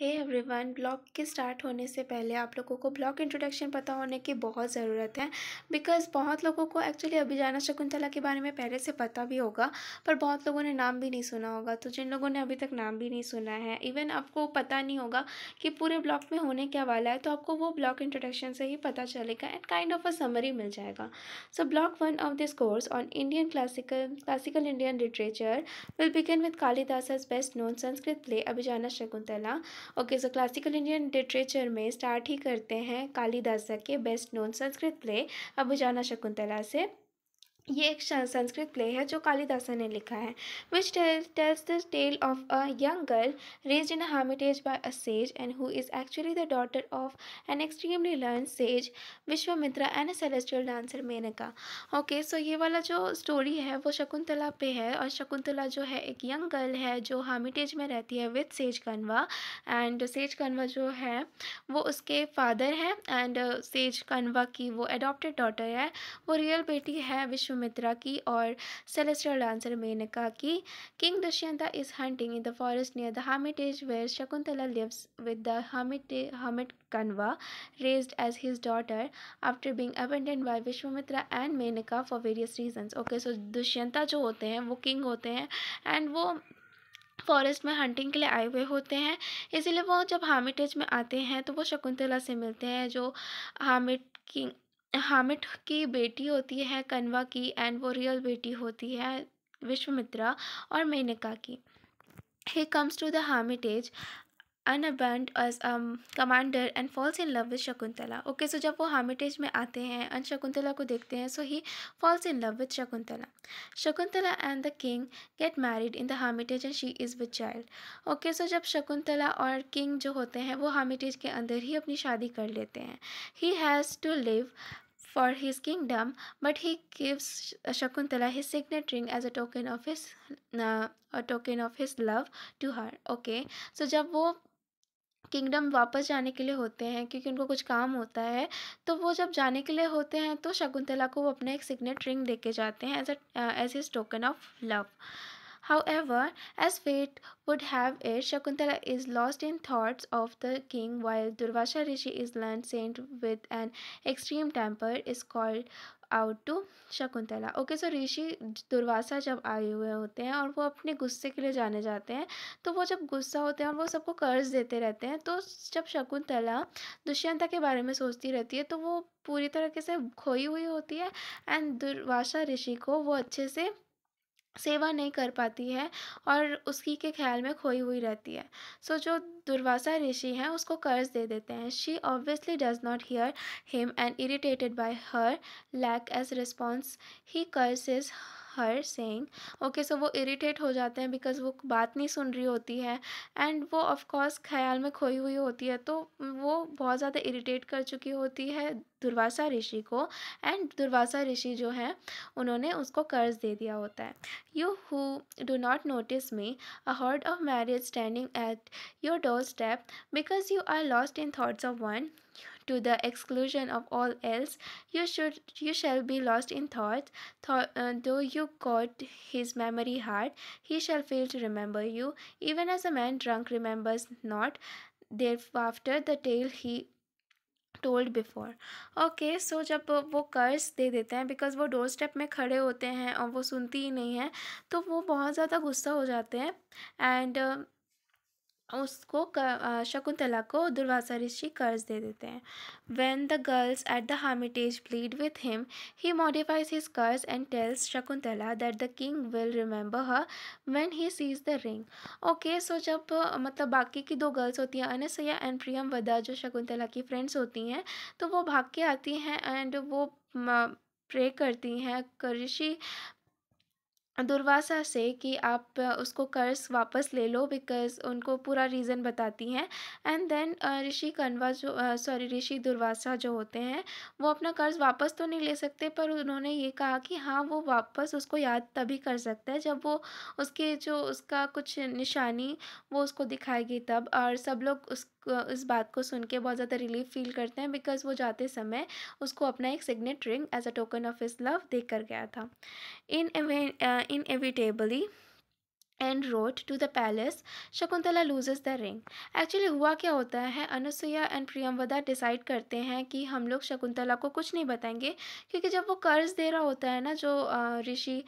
E everyone blog के start होने से पहले आप लोगों को ब्लॉग इंट्रोडक्शन पता होने की बहुत ज़रूरत है बिकॉज़ बहुत लोगों को एक्चुअली अभिजाना शकुंतला के बारे में पहले से पता भी होगा पर बहुत लोगों ने नाम भी नहीं सुना होगा तो जिन लोगों ने अभी तक नाम भी नहीं सुना है इवन आपको पता नहीं होगा कि पूरे ब्लॉग में होने क्या वाला है तो आपको वो ब्लॉग इंट्रोडक्शन से ही पता चलेगा and kind of a summary मिल जाएगा so block one of this course on Indian classical classical Indian literature will begin with Kalidas best known Sanskrit play Abhijnana Shakuntala okay so classical Indian literature में स्टार्ट ही करते हैं कालिदास के best known Sanskrit play Abhijnana Shakuntala से ये एक संस्कृत प्ले है जो कालिदासा ने लिखा है which tells the tale of a young girl raised in hermitage by a sage and who is actually the daughter of an extremely learned sage Vishwamitra and a celestial dancer Menaka okay so ये वाला जो story है वो शकुंतला पे है और शकुंतला जो है एक यंग गर्ल है जो हार्मिटेज में रहती है with sage Kanva and sage Kanva जो है वो उसके फादर हैं एंड सेज कन्वा की वो एडॉप्टेड डॉटर है वो रियल बेटी है विश्व सुमित्रा की और सेलेस्ट्रियल डांसर मेनका की king Dushyanta is hunting in the forest near the hermitage where Shakuntala lives with the hermit hermit Kanva raised as his daughter after being abandoned by Vishwamitra and Menaka for various reason okay so Dushyanta जो होते हैं वो king होते हैं and वो forest में hunting के लिए आए हुए होते हैं इसीलिए वो जब हामिटेज में आते हैं तो वो शकुंतला से मिलते हैं जो हामिट किंग हामिट की बेटी होती है कन्वा की एंड वो रियल बेटी होती है विश्वमित्रा और मेनका की he comes to the as unbound as commander and falls in love with Shakuntala okay so जब वो हामिटेज में आते हैं एंड शकुंतला को देखते हैं so he falls in love with Shakuntala Shakuntala and the king get married in the hermitage and she is with child okay so जब शकुंतला और किंग जो होते हैं वो हामिटेज के अंदर ही अपनी शादी कर लेते हैं he has to leave for his kingdom but he gives Shakuntala his signet ring as a token of his uh, a token of his love to her. जब वो किंगडम वापस जाने के लिए होते हैं क्योंकि उनको कुछ काम होता है तो वो जब जाने के लिए होते हैं तो शकुंतला को वो अपना एक सिग्नेट रिंग दे के जाते हैं as as is token of love however as fate would have it Shakuntala is lost in thoughts of the king while Durvasa Rishi is land saint with an extreme temper is called out to Shakuntala okay so Rishi Durvasa जब आए हुए होते हैं और वो अपने गुस्से के लिए जाने जाते हैं तो वो जब गुस्सा होते हैं और वो सबको कर्ज देते रहते हैं तो जब शकुंतला दुष्यंता के बारे में सोचती रहती है तो वो पूरी तरीके से खोई हुई होती है एंड दुर्वासा ऋषि को वो अच्छे से सेवा नहीं कर पाती है और उसकी के ख्याल में खोई हुई रहती है सो so, जो दुर्वासा ऋषि हैं उसको कर्ज दे देते हैं she obviously does not hear him and irritated by her lack as response he curses her सेंग okay so वो इरीटेट हो जाते हैं बिकॉज वो बात नहीं सुन रही होती है एंड वो ऑफकोर्स ख्याल में खोई हुई होती है तो वो बहुत ज़्यादा इरीटेट कर चुकी होती है दुर्वासा ऋषि को एंड दुर्वासा ऋषि जो है उन्होंने उसको कर्ज दे दिया होता है you who do not notice me a hoard of marriage standing at your doorstep because you are lost in thoughts of one to the exclusion of all else you should you shall be lost in thought, thought uh, though you caught his memory hard he shall fail to remember you even as a man drunk remembers not thereafter the tale he told before okay so जब वो कर्ज दे देते हैं because वो door step में खड़े होते हैं और वो सुनती ही नहीं है तो वो बहुत ज़्यादा गुस्सा हो जाते हैं एंड uh, उसको शकुंतला को दुर्वासा ऋषि कर्ज दे देते हैं when the girls at the hermitage plead with him he modifies his curse and tells Shakuntala that the king will remember her when he sees the ring okay so जब मतलब बाकी की दो गर्ल्स होती हैं अनसया एंड प्रियम वदा जो शकुंतला की फ्रेंड्स होती हैं तो वो भाग के आती हैं एंड वो प्रे करती हैं ऋषि दुर्वासा से कि आप उसको कर्ज वापस ले लो बिकॉज उनको पूरा रीज़न बताती हैं एंड देन ऋषि कन्वा जो सॉरी ऋषि दुर्वासा जो होते हैं वो अपना कर्ज वापस तो नहीं ले सकते पर उन्होंने ये कहा कि हाँ वो वापस उसको याद तभी कर सकता है जब वो उसके जो उसका कुछ निशानी वो उसको दिखाएगी तब और सब लोग उस इस बात को सुन के बहुत ज़्यादा रिलीफ फील करते हैं बिकॉज वो जाते समय उसको अपना एक signet ring as a token of his love देकर गया था in inevitably en route to the palace Shakuntala loses the ring actually हुआ क्या होता है अनुसुईया एंड प्रियमवदा डिसाइड करते हैं कि हम लोग शकुंतला को कुछ नहीं बताएंगे क्योंकि जब वो कर्ज दे रहा होता है ना जो ऋषि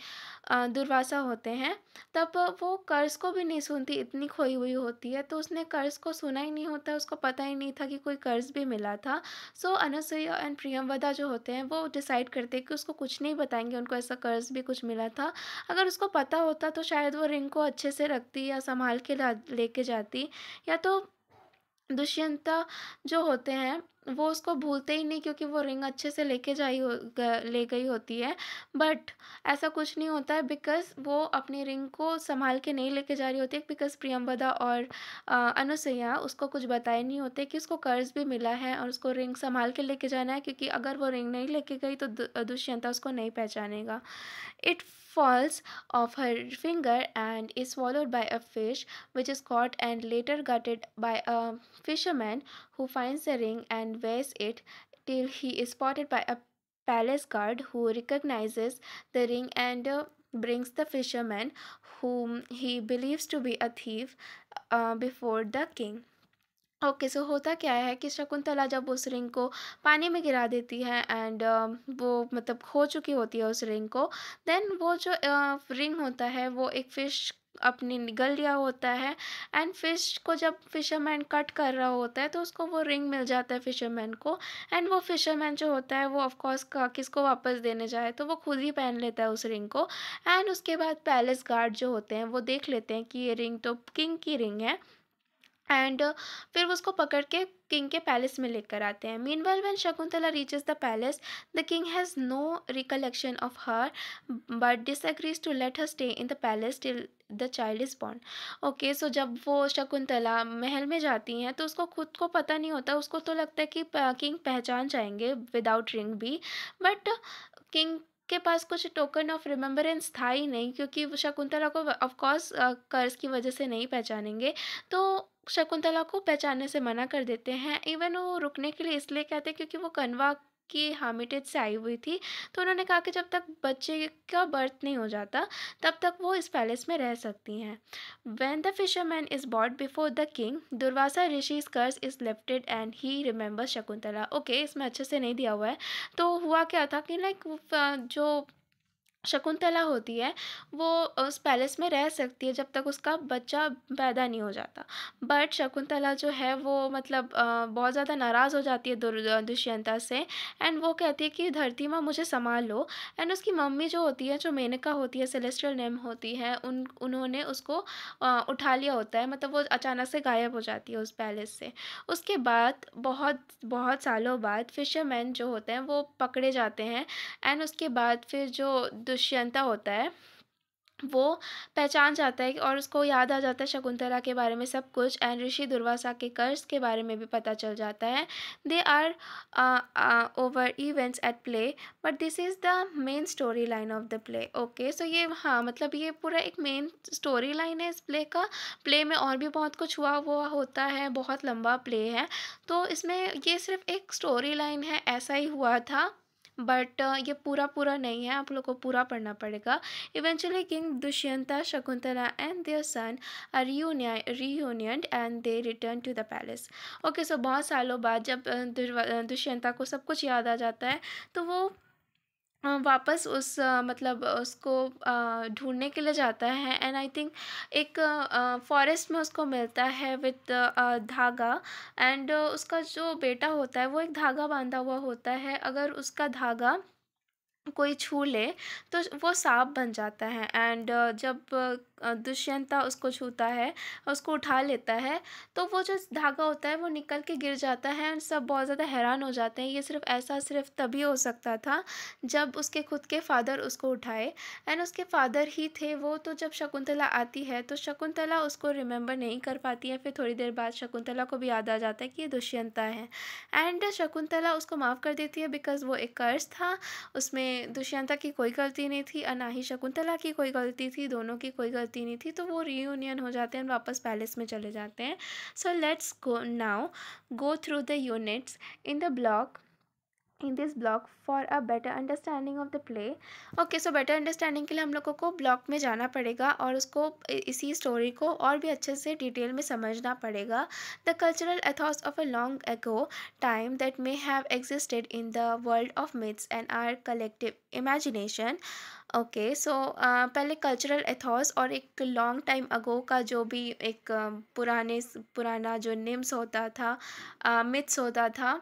दुर्वासा होते हैं तब वो कर्ज को भी नहीं सुनती इतनी खोई हुई होती है तो उसने कर्ज को सुना ही नहीं होता उसको पता ही नहीं था कि कोई कर्ज भी मिला था so so, Anusuya and Priyamvada जो होते हैं वो डिसाइड करते हैं कि उसको कुछ नहीं बताएंगे उनको ऐसा कर्ज भी कुछ मिला था अगर उसको पता होता तो शायद वो रिंग को को अच्छे से रखती या संभाल के लेके जाती या तो दुष्यंता जो होते हैं वो उसको भूलते ही नहीं क्योंकि वो रिंग अच्छे से लेके जाई हो ले गई होती है बट ऐसा कुछ नहीं होता है बिकॉज वो अपनी रिंग को संभाल के नहीं लेके जा रही होती है बिकॉज प्रियम्बदा और अनुसैया उसको कुछ बताए नहीं होते कि उसको कर्ज भी मिला है और उसको रिंग संभाल के लेके जाना है क्योंकि अगर वो रिंग नहीं लेके गई तो दुष्यंता उसको नहीं पहचानेगा it falls off her finger and is followed by a fish which is caught and later gutted by a fisherman who finds a ring and and wears it till he is spotted by a palace guard who recognizes the ring and uh, brings the fisherman, whom he believes to be a thief, uh, before the king. Okay okay, so so होता क्या है कि शकुंतला जब उस ring को पानी में गिरा देती है एंड uh, वो मतलब खो चुकी होती है उस रिंग को देन वो जो रिंग uh, होता है वो एक फ़िश अपनी निगल लिया होता है एंड फिश को जब फिशरमैन कट कर रहा होता है तो उसको वो रिंग मिल जाता है फिशरमैन को एंड वो फिशरमैन जो होता है वो ऑफकोर्स किसको वापस देने जाए तो वो खुद ही पहन लेता है उस रिंग को एंड उसके बाद पैलेस गार्ड जो होते हैं वो देख लेते हैं कि ये रिंग तो किंग की रिंग है एंड फिर उसको पकड़ के किंग के पैलेस में लेकर आते हैं mean well when Shakuntala reaches the palace the king has no recollection of her but disagrees to let her stay in the palace till the child is born okay so जब वो शकुंतला महल में जाती हैं तो उसको खुद को पता नहीं होता उसको तो लगता है कि किंग पहचान जाएंगे विदाउट रिंग भी बट किंग के पास कुछ टोकन ऑफ रिमेम्बरेंस था ही नहीं क्योंकि शकुंतला को ऑफकोर्स कर्ज की वजह से नहीं पहचानेंगे तो शकुंतला को पहचानने से मना कर देते हैं इवन वो रुकने के लिए इसलिए कहते हैं क्योंकि वो कनवा की हामिटेज से आई हुई थी तो उन्होंने कहा कि जब तक बच्चे का बर्थ नहीं हो जाता तब तक वो इस पैलेस में रह सकती हैं when the fisherman is brought before the king Durvasa Rishi curse is lifted and he remember Shakuntala okay इसमें अच्छे से नहीं दिया हुआ है तो हुआ क्या था कि लाइक जो शकुंतला होती है वो उस पैलेस में रह सकती है जब तक उसका बच्चा पैदा नहीं हो जाता बट शकुंतला जो है वो मतलब बहुत ज़्यादा नाराज़ हो जाती है दुष्यंता से एंड वो कहती है कि धरती माँ मुझे संभाल लो एंड उसकी मम्मी जो होती है जो मेनका होती है सेलेस्ट्रियल नेम होती है उन उन्होंने उसको उठा लिया होता है मतलब वो अचानक से गायब हो जाती है उस पैलेस से उसके बाद बहुत बहुत सालों बाद फिशरमैन जो होते हैं वो पकड़े जाते हैं एंड उसके बाद फिर जो दुष्यंता होता है वो पहचान जाता है और उसको याद आ जाता है शकुंतला के बारे में सब कुछ एंड ऋषि दुर्वासा के कर्ज के बारे में भी पता चल जाता है they are other events at play but this is the main story line of the play okay so ये हाँ मतलब ये पूरा एक मेन स्टोरी लाइन है इस प्ले का प्ले में और भी बहुत कुछ हुआ हुआ होता है बहुत लंबा प्ले है तो इसमें ये सिर्फ एक स्टोरी लाइन है ऐसा ही हुआ था बट uh, ये पूरा पूरा नहीं है आप लोग को पूरा पढ़ना पड़ेगा eventually king Dushyanta Shakuntala and their son are reunion and they return to the palace okay so बहुत सालों बाद जब uh, दुष्यंता uh, को सब कुछ याद आ जाता है तो वो हाँ, वापस उस मतलब उसको ढूंढने के लिए जाता है एंड आई थिंक एक फॉरेस्ट में उसको मिलता है विद धागा एंड उसका जो बेटा होता है वो एक धागा बांधा हुआ होता है अगर उसका धागा कोई छू ले तो वो सांप बन जाता है एंड जब दुष्यंत था उसको छूता है उसको उठा लेता है तो वो जो धागा होता है वो निकल के गिर जाता है और सब बहुत ज़्यादा हैरान हो जाते हैं ये सिर्फ ऐसा सिर्फ तभी हो सकता था जब उसके खुद के फादर उसको उठाए एंड उसके फादर ही थे वो तो जब शकुंतला आती है तो शकुंतला उसको रिमेंबर नहीं कर पाती है फिर थोड़ी देर बाद शकुंतला को भी याद आ जाता है कि ये दुष्यंता है एंड शकुंतला उसको माफ़ कर देती है बिकॉज वो एक कर्ज था उसमें दुष्यंता की कोई गलती नहीं थी और ना ही शकुंतला की कोई गलती थी दोनों की कोई गलती होती नहीं थी तो वो रीयूनियन हो जाते हैं वापस पैलेस में चले जाते हैं so let's go now go through the units in the block in this block for a better understanding of the play okay so better understanding के लिए हम लोगों को ब्लॉक में जाना पड़ेगा और उसको इसी स्टोरी को और भी अच्छे से डिटेल में समझना पड़ेगा the cultural ethos of a long ago time that may have existed in the world of myths and our collective imagination okay so uh, पहले कल्चरल एथॉस और एक लॉन्ग टाइम अगो का जो भी एक um, पुराने पुराना जो निम्स होता था मिथ्स uh, होता था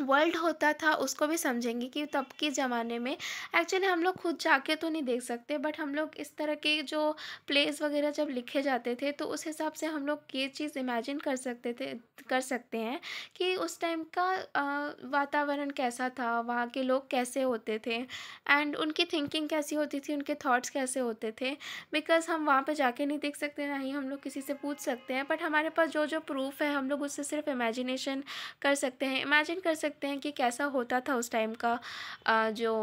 वर्ल्ड होता था उसको भी समझेंगे कि तब के ज़माने में एक्चुअली हम लोग खुद जाके तो नहीं देख सकते बट हम लोग इस तरह के जो प्लेस वगैरह जब लिखे जाते थे तो उस हिसाब से हम लोग ये चीज़ इमेजिन कर सकते थे कर सकते हैं कि उस टाइम का वातावरण कैसा था वहाँ के लोग कैसे होते थे एंड उनकी थिंकिंग कैसी होती थी उनके थाट्स कैसे होते थे बिकॉज़ हम वहाँ पर जाके नहीं देख सकते ना ही हम लोग किसी से पूछ सकते हैं बट हमारे पास जो जो प्रूफ है हम लोग उससे सिर्फ इमेजिनेशन कर सकते हैं इमेजिन कर सकते सकते हैं कि कैसा होता था उस टाइम का जो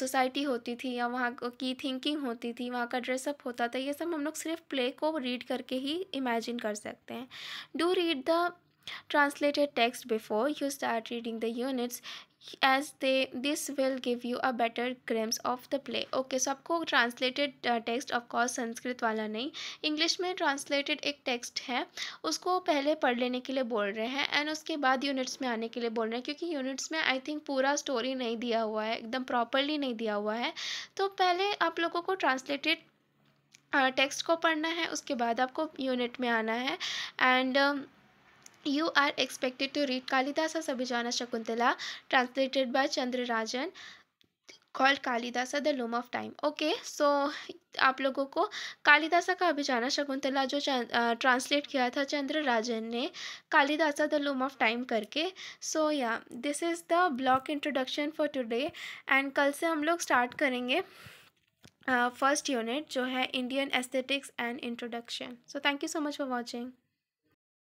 सोसाइटी होती थी या वहाँ की थिंकिंग होती थी वहाँ का ड्रेसअप होता था ये सब हम लोग सिर्फ प्ले को रीड करके ही इमेजिन कर सकते हैं do read the translated text before you start reading the units as they this will give you a better glimpse of the play okay so आपको translated text of course Sanskrit वाला नहीं English में translated एक text है उसको पहले पढ़ लेने के लिए बोल रहे हैं एंड उसके बाद यूनिट्स में आने के लिए बोल रहे हैं क्योंकि यूनिट्स में आई थिंक पूरा स्टोरी नहीं दिया हुआ है एकदम प्रॉपरली नहीं दिया हुआ है तो पहले आप लोगों को ट्रांसलेटेड टेक्स्ट uh, को पढ़ना है उसके बाद आपको यूनिट में आना है and you are expected to read Kalidas Sabhijana Shakuntala translated by Chandra Rajan called Kalidas the loom of time okay so आप लोगों को कालिदासा का अभिजाना शकुंतला जो ट्रांसलेट किया था चंद्र राजन ने Kalidasa the loom of time करके so yeah this is the block introduction for today and कल से हम लोग स्टार्ट करेंगे फर्स्ट uh, यूनिट जो है Indian aesthetics and introduction so thank you so much for watching